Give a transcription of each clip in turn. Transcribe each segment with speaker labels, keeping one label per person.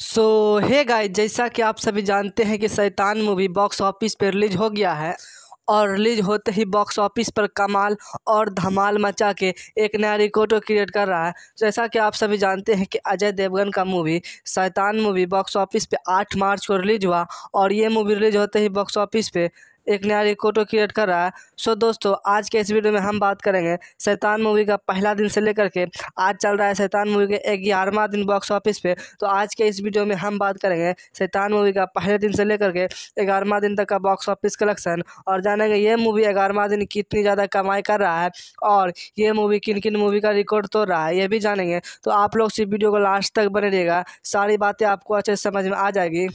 Speaker 1: सो hey guys जैसा कि आप सभी जानते हैं कि शैतान मूवी बॉक्स ऑफिस पर रिलीज हो गया है और रिलीज होते ही बॉक्स ऑफिस पर कमाल और धमाल मचा के एक नया रिकॉर्ड क्रिएट कर रहा है जैसा कि आप सभी जानते हैं कि अजय देवगन का मूवी शैतान मूवी बॉक्स ऑफिस पे 8 मार्च को रिलीज हुआ और ये मूवी रिलीज होते ही बॉक्स ऑफिस पे एक नया कोटो क्रिएट कर रहा है सो दोस्तों आज के इस वीडियो में हम बात करेंगे शैतान मूवी का पहला दिन से लेकर के आज चल रहा है शैतान मूवी के ग्यारहवा दिन बॉक्स ऑफिस पे तो आज के इस वीडियो में हम बात करेंगे शैतान मूवी का पहले दिन से लेकर के ग्यारहवा दिन तक का बॉक्स ऑफिस कलेक्शन और जानेंगे ये मूवी ग्यारहवा दिन कितनी ज़्यादा कमाई कर रहा है और ये मूवी किन किन मूवी का रिकॉर्ड तोड़ रहा है ये भी जानेंगे तो आप लोग इस वीडियो को लास्ट तक बने रहिएगा सारी बातें आपको अच्छे से समझ में आ जाएगी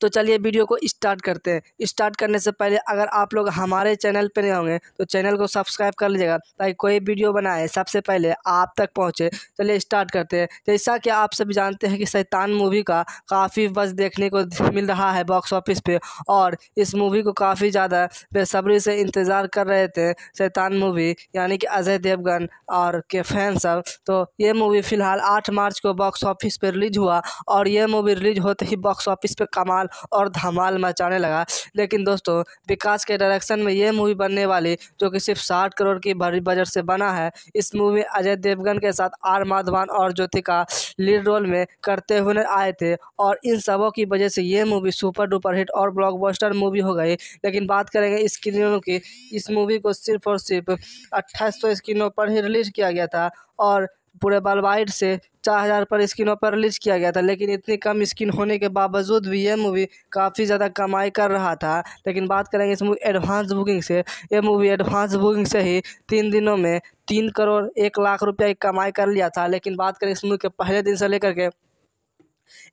Speaker 1: तो चलिए वीडियो को स्टार्ट करते हैं स्टार्ट करने से पहले अगर आप लोग हमारे चैनल पर नहीं होंगे तो चैनल को सब्सक्राइब कर लीजिएगा ताकि कोई वीडियो बनाए सबसे पहले आप तक पहुँचे चलिए स्टार्ट करते हैं जैसा कि आप सभी जानते हैं कि सैतान मूवी का काफ़ी बस देखने को मिल रहा है बॉक्स ऑफिस पर और इस मूवी को काफ़ी ज़्यादा बेसब्री से इंतज़ार कर रहे थे शैतान मूवी यानी कि अजय देवगन और के फैन सब तो ये मूवी फ़िलहाल आठ मार्च को बॉक्स ऑफिस पर रिलीज़ हुआ और ये मूवी रिलीज़ होते ही बॉक्स ऑफिस पर कमाल और धमाल मचाने लगा लेकिन दोस्तों विकास के डायरेक्शन में यह मूवी बनने वाली जो कि सिर्फ साठ करोड़ की भारी बजट से बना है इस मूवी अजय देवगन के साथ आर माधवान और ज्योतिका लीड रोल में करते हुए आए थे और इन सबों की वजह से ये मूवी सुपर डुपर हिट और ब्लॉकबस्टर मूवी हो गई लेकिन बात करेंगे स्क्रीनों की इस मूवी को सिर्फ और सिर्फ अट्ठाईस सौ स्क्रीनों पर ही रिलीज़ किया गया था और पूरे बलवाइट से चार हज़ार पर स्क्रीनों पर रिलीज किया गया था लेकिन इतनी कम स्क्रीन होने के बावजूद भी यह मूवी काफ़ी ज़्यादा कमाई कर रहा था लेकिन बात करेंगे इस मूवी एडवांस बुकिंग से ये मूवी एडवांस बुकिंग से ही तीन दिनों में तीन करोड़ एक लाख रुपया की कमाई कर लिया था लेकिन बात करें इस मूवी के पहले दिन से लेकर के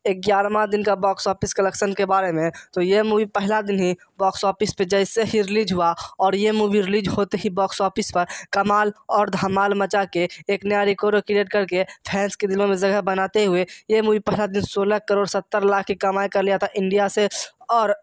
Speaker 1: ग्यारहवा दिन का बॉक्स ऑफिस कलेक्शन के बारे में तो ये मूवी पहला दिन ही बॉक्स ऑफिस पे जैसे ही रिलीज हुआ और ये मूवी रिलीज होते ही बॉक्स ऑफिस पर कमाल और धमाल मचा के एक नया रिकॉर्ड क्रिएट करके फैंस के दिलों में जगह बनाते हुए ये मूवी पहला दिन सोलह करोड़ सत्तर लाख की कमाई कर लिया था इंडिया से और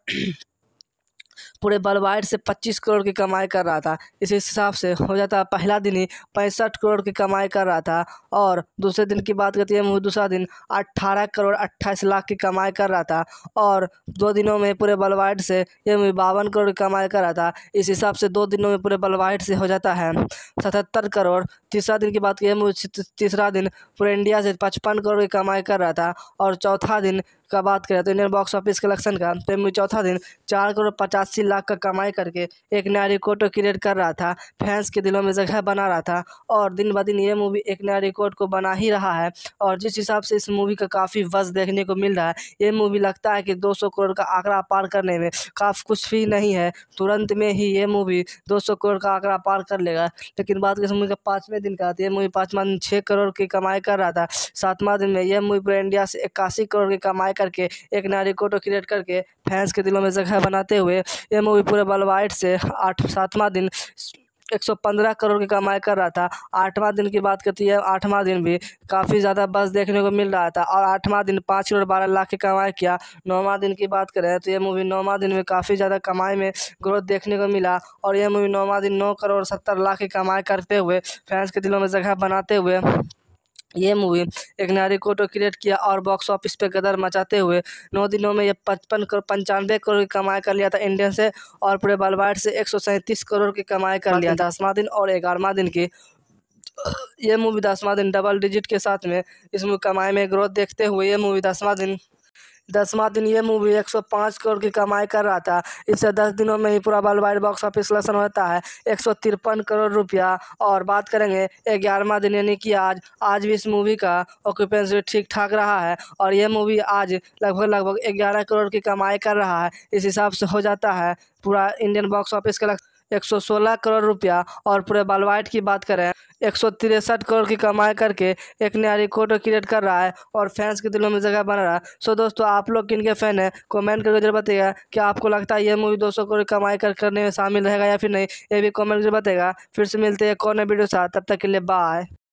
Speaker 1: पूरे बलवाइट से पच्चीस करोड़ की कमाई कर रहा था इस हिसाब से हो जाता पहला दिन ही पैंसठ करोड़ की कमाई कर रहा था और दूसरे दिन की बात करती है दूसरा दिन अट्ठारह करोड़ अट्ठाईस लाख की कमाई कर रहा था और दो दिनों में पूरे बलवाइट से ये मुझे बावन करोड़ की कमाई कर रहा था इस हिसाब से दो दिनों में पूरे बलवाइट से हो जाता है सतहत्तर करोड़ तीसरा दिन की बात मुझे तीसरा दिन पूरे इंडिया से पचपन करोड़ की कमाई कर रहा था और चौथा दिन का बात करें तो इंडियन बॉक्स ऑफिस कलेक्शन का तो चौथा दिन चार करोड़ पचासी लाख का कमाई करके एक नया रिकॉर्ड क्रिएट कर रहा था फैंस के दिलों में जगह बना रहा था और दिन ब दिन ये मूवी एक नया रिकॉर्ड को बना ही रहा है और जिस हिसाब से इस मूवी का काफ़ी वज देखने को मिल रहा है ये मूवी लगता है कि दो करोड़ का आंकड़ा पार करने में काफ़ी कुछ भी नहीं है तुरंत में ही ये मूवी दो करोड़ का आंकड़ा पार कर लेगा लेकिन बात करें मूवी का पाँचवें दिन का तो ये मूवी पाँचवा दिन छः करोड़ की कमाई कर रहा था सातवां दिन में यह मूवी पूरे इंडिया से इक्यासी करोड़ की कमाई कर करके एक नारी कोटो क्रिएट करके फैंस के दिलों में जगह बनाते हुए ये मूवी पूरे वर्ल्ड से आठ सातवां दिन एक सौ पंद्रह करोड़ की कमाई कर रहा था आठवां दिन की बात करती है आठवां दिन भी काफ़ी ज़्यादा बस देखने को मिल रहा था और आठवां दिन पाँच करोड़ बारह लाख की कमाई किया नौवां दिन की बात करें तो यह मूवी नौवां दिन में काफ़ी ज़्यादा कमाई में ग्रोथ देखने को मिला और यह मूवी नौवां दिन नौ करोड़ सत्तर लाख की कमाई करते हुए फैंस के दिलों में जगह बनाते हुए ये मूवी एक नारी को तो क्रिएट किया और बॉक्स ऑफिस पे गदर मचाते हुए नौ दिनों में यह पचपन करोड़ पंचानवे करोड़ की कमाई कर लिया था इंडियन से और पूरे बालवाड़ से एक सौ सैंतीस करोड़ की कमाई कर लिया था दसवां दिन और ग्यारहवां दिन की यह मूवी दसवा दिन डबल डिजिट के साथ में इस मूवी कमाई में ग्रोथ देखते हुए यह मूवी दसवां दिन दसवा दिन ये मूवी 105 करोड़ की कमाई कर रहा था इससे दस दिनों में ही पूरा वर्ल्ड वाइड बॉक्स ऑफिस लसन होता है एक करोड़ रुपया और बात करेंगे ग्यारहवा दिन यानी कि आज आज भी इस मूवी का ऑक्यूपेंसी ठीक ठाक रहा है और यह मूवी आज लगभग लगभग ग्यारह करोड़ की कमाई कर रहा है इस हिसाब से हो जाता है पूरा इंडियन बॉक्स ऑफिस का लग एक सौ सोलह करोड़ रुपया और पूरे बालवाइट की बात करें एक सौ तिरसठ करोड़ की कमाई करके एक नया रिकॉर्ड क्रिएट कर रहा है और फैंस के दिलों में जगह बना रहा है सो दोस्तों आप लोग किन के फैन हैं कमेंट करके जरूर बताइएगा कि आपको लगता है ये मूवी दो सौ करोड़ कमाई कर करने में शामिल रहेगा या फिर नहीं ये भी कॉमेंट जरूर बताएगा फिर से मिलते हैं कौन है वीडियो साथ तब तक के लिए बाय